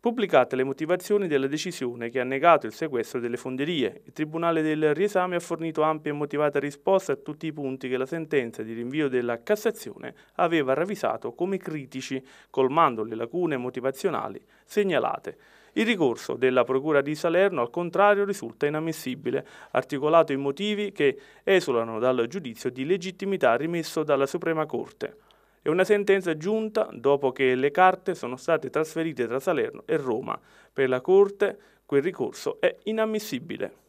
Pubblicate le motivazioni della decisione che ha negato il sequestro delle fonderie, il Tribunale del Riesame ha fornito ampia e motivata risposta a tutti i punti che la sentenza di rinvio della Cassazione aveva ravvisato come critici, colmando le lacune motivazionali segnalate. Il ricorso della Procura di Salerno, al contrario, risulta inammissibile, articolato in motivi che esulano dal giudizio di legittimità rimesso dalla Suprema Corte. È una sentenza giunta dopo che le carte sono state trasferite tra Salerno e Roma. Per la Corte quel ricorso è inammissibile.